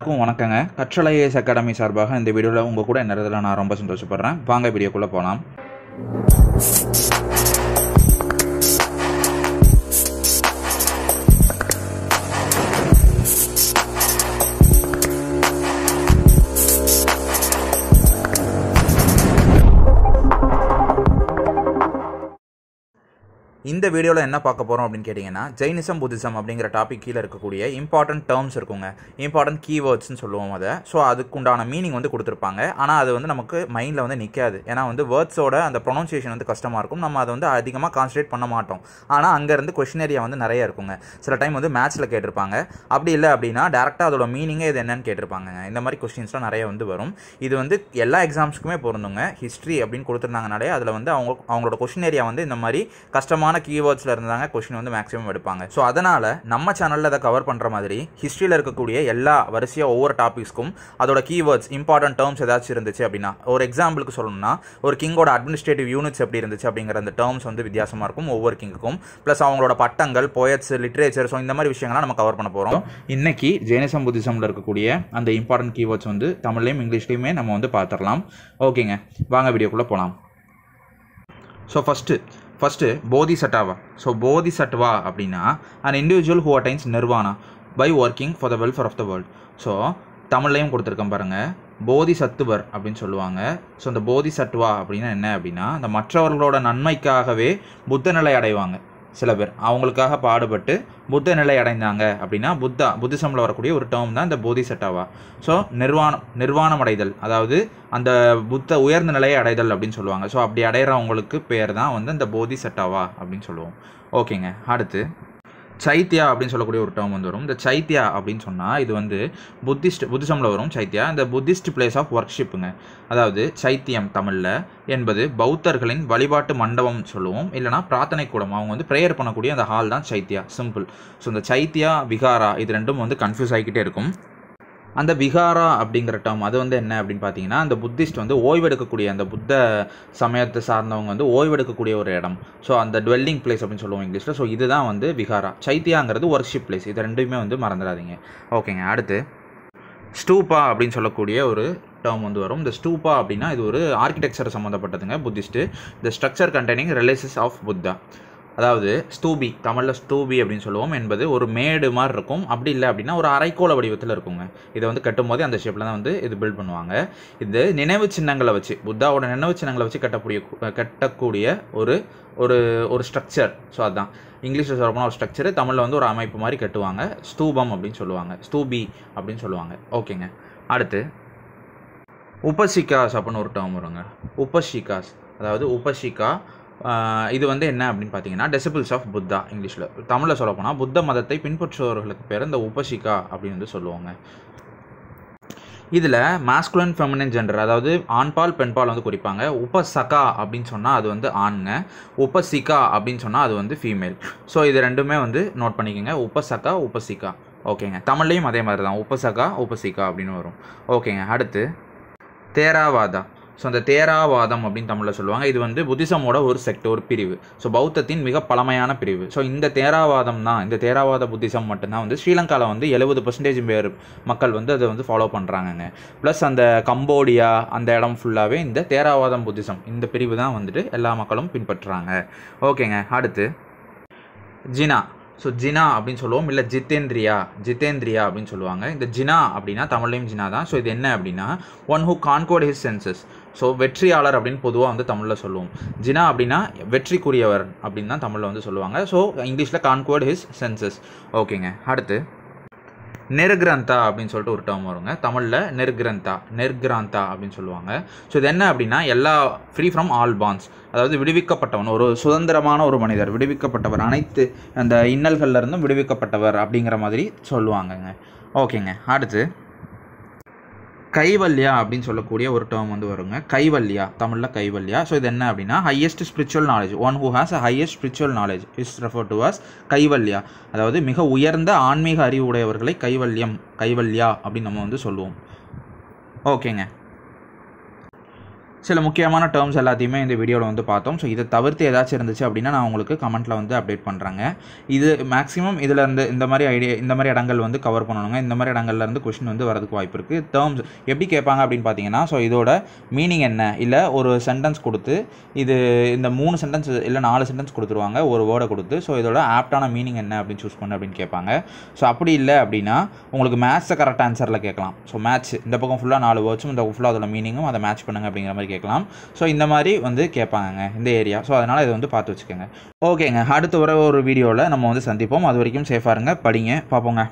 எல்லாருக்கும் வணக்கங்க கற்றலைஏஎஸ் அகாடமி சார்பாக இந்த வீடியோவில் உங்கள் கூட நிறத்தில் நான் ரொம்ப சந்தோஷப்படுறேன் வாங்க வீடியோக்குள்ளே போகலாம் இந்த வீடியோவில் என்ன பார்க்க போகிறோம் அப்படின்னு கேட்டிங்கன்னா ஜெயினிசம் புத்திசம் அப்படிங்கிற டாபிக் கீழே இருக்கக்கூடிய இம்பார்ட்டன்ட் டேர்ம்ஸ் இருக்குங்க இம்பார்ட்டன்ட் கீவேர்ட்ஸ்னு சொல்லுவோம் அதை ஸோ அதுக்குண்டான மீனிங் வந்து கொடுத்துருப்பாங்க ஆனால் அது வந்து நமக்கு மைண்டில் வந்து நிற்காது ஏன்னா வந்து வேர்ட்ஸோட அந்த ப்ரொனன்சியேஷன் வந்து கஷ்டமாக இருக்கும் நம்ம அதை வந்து அதிகமாக கான்சன்ட்ரேட் பண்ண மாட்டோம் ஆனால் அங்கேருந்து கொஷினேரியா வந்து நிறைய இருக்குங்க சில டைம் வந்து மேட்ச்சில் கேட்டிருப்பாங்க அப்படி இல்லை அப்படின்னா டேரெக்டாக அதோட மீனிங்கே இது என்னன்னு கேட்டிருப்பாங்க இந்த மாதிரி கொஸ்டின்ஸ்லாம் நிறைய வந்து வரும் இது வந்து எல்லா எக்ஸாம்ஸ்க்குமே பொருந்துங்க ஹிஸ்ட்ரி அப்படின்னு கொடுத்துருந்தாங்கனாலே அதில் வந்து அவங்க அவங்களோட கொஷினேரியா வந்து இந்த மாதிரி கஷ்டமாக முக்கியமான கீவேர்ட்ஸில் இருந்தாங்க கொஸ்டின் வந்து மேக்ஸிமம் எடுப்பாங்க ஸோ அதனால் நம்ம சேனலில் அதை கவர் பண்ணுற மாதிரி ஹிஸ்ட்ரியில் இருக்கக்கூடிய எல்லா வரிசையாக ஒவ்வொரு டாபிக்ஸ்க்கும் அதோட கீவேர்ட்ஸ் இம்பார்ட்டன்ட் டேர்ம்ஸ் ஏதாச்சும் இருந்துச்சு அப்படின்னா ஒரு எக்ஸாம்பிளுக்கு சொல்லணும்னா ஒரு கிங்கோட அட்மினிஸ்ட்ரேட்டிவ் யூனிட்ஸ் எப்படி இருந்துச்சு அப்படிங்கிற அந்த டேர்ம்ஸ் வந்து வித்தியாசமாக இருக்கும் ஒவ்வொரு கிங்குக்கும் ப்ளஸ் அவங்களோட பட்டங்கள் போயட்ஸ் லிட்ரேச்சர் ஸோ இந்த மாதிரி விஷயங்கள்லாம் நம்ம கவர் பண்ண போகிறோம் இன்னைக்கு ஜெயினிசம் புத்திசமில் இருக்கக்கூடிய அந்த இம்பார்ட்டன்ட் கீவேர்ட்ஸ் வந்து தமிழ்லையும் இங்கிலீஷ்லையுமே நம்ம வந்து பார்த்துடலாம் ஓகேங்க வாங்க வீடியோக்குள்ளே போகலாம் ஸோ ஃபஸ்ட்டு ஃபஸ்ட்டு போதிசட்டாவா ஸோ போதி போதிசட்வா அப்படின்னா and individual who attains nirvana by working for the welfare of the world so தமிழ்லையும் கொடுத்துருக்கேன் பாருங்கள் போதி சத்துவர் அப்படின்னு சொல்லுவாங்க ஸோ அந்த போதி சத்வா அப்படின்னா என்ன அப்படின்னா இந்த மற்றவர்களோட நன்மைக்காகவே புத்தநிலை அடைவாங்க சில பேர் அவங்களுக்காக பாடுபட்டு புத்த நிலை அடைந்தாங்க அப்படின்னா புத்தா புத்திசமில் வரக்கூடிய ஒரு டேர்ம் தான் இந்த போதிசட்டாவா ஸோ நிர்வாணம் நிர்வாணம் அடைதல் அதாவது அந்த புத்த உயர்ந்த நிலையை அடைதல் அப்படின்னு சொல்லுவாங்க ஸோ அப்படி அடையிறவங்களுக்கு பேர் தான் வந்து இந்த போதிசட்டாவா அப்படின்னு சொல்லுவோம் ஓகேங்க அடுத்து சைத்யா அப்படின்னு சொல்லக்கூடிய ஒரு டேர்ம் வந்து வரும் இந்த சைத்யா அப்படின்னு சொன்னால் இது வந்து புத்திஸ்ட் புத்திசமில் வரும் சைத்யா இந்த புத்திஸ்ட் பிளேஸ் ஆஃப் ஒர்க்ஷிப்புங்க அதாவது சைத்தியம் தமிழில் என்பது பௌத்தர்களின் வழிபாட்டு மண்டபம் சொல்லுவோம் இல்லைனா பிரார்த்தனை கூடம் அவங்க வந்து ப்ரேயர் பண்ணக்கூடிய அந்த ஹால் தான் சைத்யா சிம்பிள் ஸோ இந்த சைத்யா விகாரா இது ரெண்டும் வந்து கன்ஃபியூஸ் ஆகிக்கிட்டே இருக்கும் அந்த விகாரா அப்படிங்கிற டேர்ம் அது வந்து என்ன அப்படின்னு பார்த்தீங்கன்னா அந்த புத்திஸ்ட் வந்து ஓய்வெடுக்கக்கூடிய அந்த புத்த சமயத்தை சார்ந்தவங்க வந்து ஓய்வெடுக்கக்கூடிய ஒரு இடம் ஸோ அந்த டுவெல்லிங் பிளேஸ் அப்படின்னு சொல்லுவோம் இங்கிலீஷில் ஸோ இதுதான் வந்து விகாரா சைத்தியாங்கிறது ஒர்க்ஷிப் பிளேஸ் இது ரெண்டுமே வந்து மறந்துடாதீங்க ஓகேங்க அடுத்து ஸ்டூபா அப்படின்னு சொல்லக்கூடிய ஒரு டேர்ம் வந்து வரும் இந்த ஸ்டூபா அப்படின்னா இது ஒரு ஆர்கிடெக்சர் சம்மந்தப்பட்டதுங்க புத்திஸ்ட்டு இந்த structure containing relics of Buddha அதாவது ஸ்தூபி தமிழில் ஸ்தூபி அப்படின்னு சொல்லுவோம் என்பது ஒரு மேடு மாதிரி இருக்கும் அப்படி இல்லை அப்படின்னா ஒரு அரைக்கோள வடிவத்தில் இருக்குங்க இதை வந்து கட்டும்போதே அந்த ஷேப்பில் தான் வந்து இது பில்ட் பண்ணுவாங்க இது நினைவு சின்னங்களை வச்சு புத்தாவோட நினைவு சின்னங்களை வச்சு கட்டக்கூடிய கட்டக்கூடிய ஒரு ஒரு ஒரு ஸ்ட்ரக்சர் ஸோ அதுதான் இங்கிலீஷில் சொல்லப்போனால் ஒரு ஸ்ட்ரக்சரு தமிழில் வந்து ஒரு அமைப்பு மாதிரி கட்டுவாங்க ஸ்தூபம் அப்படின்னு சொல்லுவாங்க ஸ்தூபி அப்படின்னு சொல்லுவாங்க ஓகேங்க அடுத்து உபசிகாஸ் அப்படின்னு ஒரு டேம் வருங்க உபசிகாஸ் அதாவது உபசிகா இது வந்து என்ன அப்படின்னு பார்த்தீங்கன்னா டெசிபிள்ஸ் ஆஃப் புத்தா இங்கிலீஷில் தமிழில் போனால் புத்த மதத்தை பின்பற்றுபவர்களுக்கு பேர் இந்த உபசிகா அப்படின்னு வந்து சொல்லுவாங்க இதில் மாஸ்குலன் ஃபெமினன் ஜெண்டர் அதாவது ஆண்பால் பெண்பால் வந்து குறிப்பாங்க உபசகா அப்படின்னு சொன்னால் அது வந்து ஆண்ங்க உபசிகா அப்படின்னு சொன்னால் அது வந்து ஃபீமேல் ஸோ இது ரெண்டுமே வந்து நோட் பண்ணிக்கோங்க உபசகா உபசிகா ஓகேங்க தமிழ்லேயும் அதே மாதிரி தான் உபசகா உபசிகா அப்படின்னு வரும் ஓகேங்க அடுத்து தேராவாதா ஸோ அந்த தேராவாதம் அப்படின்னு தமிழில் சொல்லுவாங்க இது வந்து புத்திசமோட ஒரு செக்ட் ஒரு பிரிவு ஸோ பௌத்தத்தின் மிக பழமையான பிரிவு ஸோ இந்த தேராவாதம் தான் இந்த தேராவாத புத்திசம் மட்டும்தான் வந்து ஸ்ரீலங்காவில் வந்து எழுபது பர்சன்டேஜ் பேர் மக்கள் வந்து அதை வந்து ஃபாலோ பண்ணுறாங்கங்க ப்ளஸ் அந்த கம்போடியா அந்த இடம் ஃபுல்லாகவே இந்த தேராவாதம் புத்திசம் இந்த பிரிவு தான் வந்துட்டு எல்லா மக்களும் பின்பற்றுறாங்க ஓகேங்க அடுத்து ஜினா ஸோ ஜினா அப்படின்னு சொல்லுவோம் இல்லை ஜித்தேந்திரியா ஜித்தேந்திரியா அப்படின்னு சொல்லுவாங்க இந்த ஜினா அப்படின்னா தமிழையும் ஜினா தான் ஸோ இது என்ன அப்படின்னா one who conquered his senses so வெற்றியாளர் அப்படின்னு பொதுவாக வந்து தமிழில் சொல்லுவோம் ஜினா அப்படின்னா வெற்றிக்குரியவர் அப்படின்னு தான் தமிழில் வந்து சொல்லுவாங்க ஸோ இங்கிலீஷில் கான்குவர்ட் ஹிஸ் சென்சஸ் ஓகேங்க அடுத்து நெருகிரந்தா அப்படின்னு சொல்லிட்டு ஒரு டேம் வருங்க தமிழில் நெருகிரந்தா நெருகிராந்தா அப்படின்னு சொல்லுவாங்க ஸோ இது என்ன அப்படின்னா எல்லா ஃப்ரீ ஃப்ரம் ஆல் பான்ஸ் அதாவது விடுவிக்கப்பட்டவன் ஒரு சுதந்திரமான ஒரு மனிதர் விடுவிக்கப்பட்டவர் அனைத்து அந்த இன்னல்கள்லேருந்தும் விடுவிக்கப்பட்டவர் அப்படிங்கிற மாதிரி சொல்லுவாங்கங்க ஓகேங்க அடுத்து கைவல்யா அப்படின்னு சொல்லக்கூடிய ஒரு டேர்ம் வந்து வருங்க கைவல்யா தமிழில் கைவல்யா ஸோ இது என்ன அப்படின்னா highest spiritual knowledge one who has a highest spiritual knowledge is refer to as Kaivalya அதாவது மிக உயர்ந்த ஆன்மீக அறிவு உடையவர்களை கைவல்யம் கைவல்யா அப்படின்னு நம்ம வந்து சொல்லுவோம் ஓகேங்க சில முக்கியமான டேர்ம்ஸ் எல்லாத்தையுமே இந்த வீடியோவில் வந்து பார்த்தோம் ஸோ இதை தவிர்த்து ஏதாச்சும் இருந்துச்சு அப்படின்னா நான் உங்களுக்கு கமெண்ட்டில் வந்து அப்டேட் பண்ணுறாங்க இது மேக்ஸிமம் இதில் இருந்து இந்த மாதிரி ஐடியா இந்த மாதிரி இடங்கள் வந்து கவர் பண்ணணுங்க இந்த மாதிரி இடங்கள்லேருந்து கொஷின் வந்து வரதுக்கு வாய்ப்பு இருக்குது டேர்ம்ஸ் எப்படி கேட்பாங்க அப்படின்னு பார்த்தீங்கன்னா ஸோ இதோட மீனிங் என்ன இல்லை ஒரு சென்டென்ஸ் கொடுத்து இது இந்த மூணு சென்டென்ஸ் இல்லை நாலு சென்டென்ஸ் கொடுத்துருவாங்க ஒரு வேர்டை கொடுத்து ஸோ இதோட ஆப்டான மீனிங் என்ன அப்படின்னு சூஸ் பண்ணு அப்படின்னு கேட்பாங்க ஸோ அப்படி இல்லை அப்படின்னா உங்களுக்கு மேத்ஸை கரெக்ட் ஆன்சரில் கேட்கலாம் ஸோ மேட்ச் இந்த பக்கம் ஃபுல்லாக நாலு வேர்ட்ஸும் இந்த ஃபுல்லாக அதோட மீனிங்கும் அதை மேட்ச் பண்ணுங்க அப்படிங்கிற மாதிரி கேட்கலாம் ஸோ இந்த மாதிரி வந்து கேட்பாங்க இந்த ஏரியா ஸோ அதனால் இதை வந்து பார்த்து வச்சுக்கோங்க ஓகேங்க அடுத்த வர ஒரு வீடியோவில் நம்ம வந்து சந்திப்போம் அது வரைக்கும் சேஃபாக இருங்க படிங்க பார்ப்போங்க